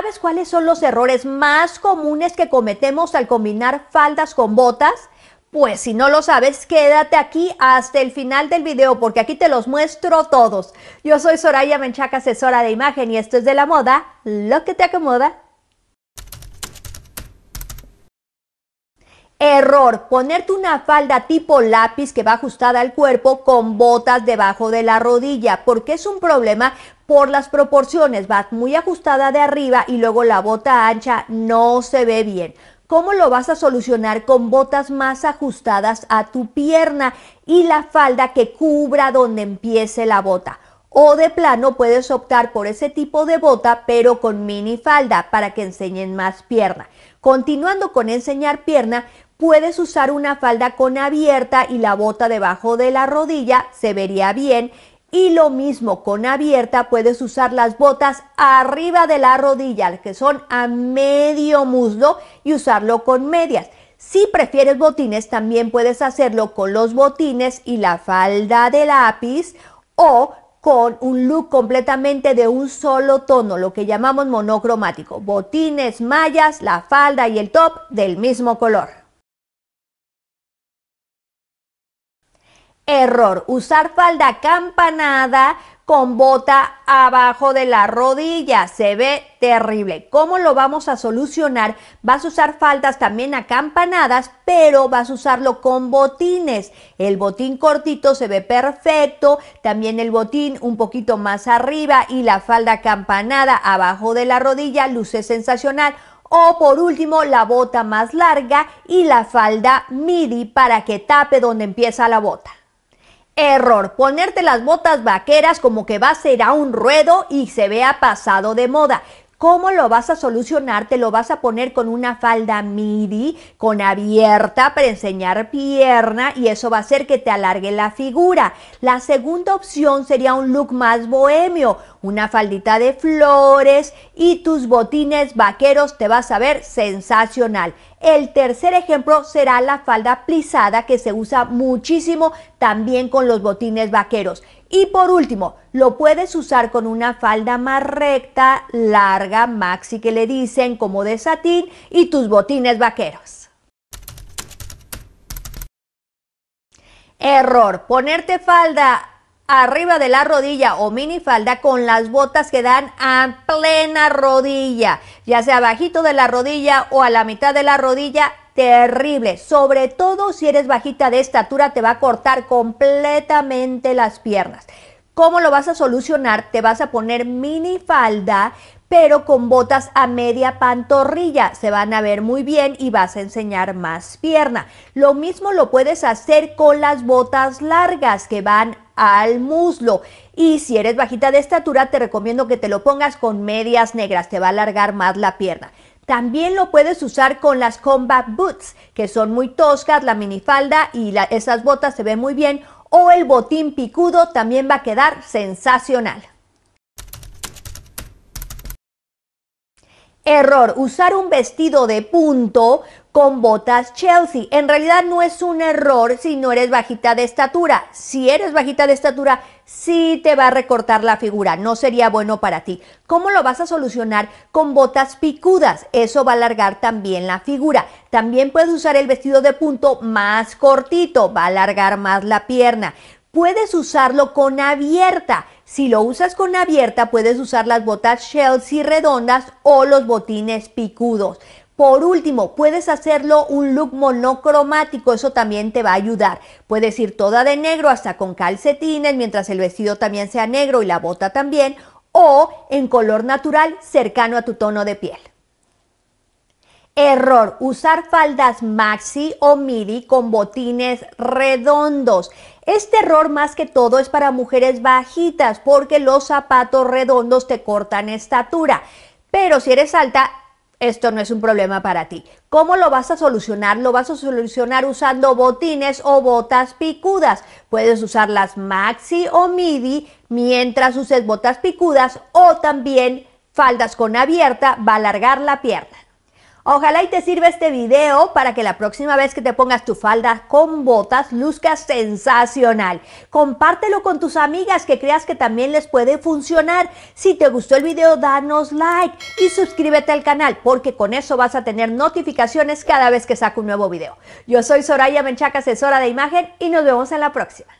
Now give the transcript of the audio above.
¿Sabes cuáles son los errores más comunes que cometemos al combinar faldas con botas? Pues si no lo sabes, quédate aquí hasta el final del video porque aquí te los muestro todos. Yo soy Soraya Menchaca, asesora de imagen y esto es de la moda, lo que te acomoda Error, ponerte una falda tipo lápiz que va ajustada al cuerpo con botas debajo de la rodilla, porque es un problema por las proporciones, vas muy ajustada de arriba y luego la bota ancha no se ve bien. ¿Cómo lo vas a solucionar con botas más ajustadas a tu pierna y la falda que cubra donde empiece la bota? O de plano puedes optar por ese tipo de bota pero con mini falda para que enseñen más pierna. Continuando con enseñar pierna, Puedes usar una falda con abierta y la bota debajo de la rodilla, se vería bien. Y lo mismo con abierta, puedes usar las botas arriba de la rodilla, que son a medio muslo, y usarlo con medias. Si prefieres botines, también puedes hacerlo con los botines y la falda de lápiz o con un look completamente de un solo tono, lo que llamamos monocromático. Botines, mallas, la falda y el top del mismo color. Error. Usar falda acampanada con bota abajo de la rodilla. Se ve terrible. ¿Cómo lo vamos a solucionar? Vas a usar faldas también acampanadas, pero vas a usarlo con botines. El botín cortito se ve perfecto, también el botín un poquito más arriba y la falda acampanada abajo de la rodilla luce sensacional. O por último, la bota más larga y la falda midi para que tape donde empieza la bota. Error, ponerte las botas vaqueras como que va a ser a un ruedo y se vea pasado de moda. ¿Cómo lo vas a solucionar? Te lo vas a poner con una falda midi, con abierta para enseñar pierna y eso va a hacer que te alargue la figura. La segunda opción sería un look más bohemio, una faldita de flores y tus botines vaqueros te vas a ver sensacional. El tercer ejemplo será la falda plisada que se usa muchísimo también con los botines vaqueros. Y por último, lo puedes usar con una falda más recta, larga, maxi que le dicen, como de satín y tus botines vaqueros. Error, ponerte falda arriba de la rodilla o mini falda con las botas que dan a plena rodilla, ya sea abajito de la rodilla o a la mitad de la rodilla, terrible, sobre todo si eres bajita de estatura, te va a cortar completamente las piernas. ¿Cómo lo vas a solucionar? Te vas a poner mini falda, pero con botas a media pantorrilla. Se van a ver muy bien y vas a enseñar más pierna. Lo mismo lo puedes hacer con las botas largas que van al muslo. Y si eres bajita de estatura, te recomiendo que te lo pongas con medias negras. Te va a alargar más la pierna. También lo puedes usar con las combat boots, que son muy toscas, la minifalda y esas botas se ven muy bien. O el botín picudo también va a quedar sensacional. Error, usar un vestido de punto con botas Chelsea. En realidad no es un error si no eres bajita de estatura. Si eres bajita de estatura, sí te va a recortar la figura, no sería bueno para ti. ¿Cómo lo vas a solucionar? Con botas picudas, eso va a alargar también la figura. También puedes usar el vestido de punto más cortito, va a alargar más la pierna. Puedes usarlo con abierta. Si lo usas con abierta, puedes usar las botas Chelsea redondas o los botines picudos. Por último, puedes hacerlo un look monocromático, eso también te va a ayudar. Puedes ir toda de negro hasta con calcetines, mientras el vestido también sea negro y la bota también, o en color natural cercano a tu tono de piel. Error, usar faldas maxi o midi con botines redondos. Este error más que todo es para mujeres bajitas porque los zapatos redondos te cortan estatura. Pero si eres alta, esto no es un problema para ti. ¿Cómo lo vas a solucionar? Lo vas a solucionar usando botines o botas picudas. Puedes usar las maxi o midi mientras uses botas picudas o también faldas con abierta va a alargar la pierna. Ojalá y te sirva este video para que la próxima vez que te pongas tu falda con botas luzcas sensacional. Compártelo con tus amigas que creas que también les puede funcionar. Si te gustó el video, danos like y suscríbete al canal porque con eso vas a tener notificaciones cada vez que saco un nuevo video. Yo soy Soraya Menchaca, asesora de imagen y nos vemos en la próxima.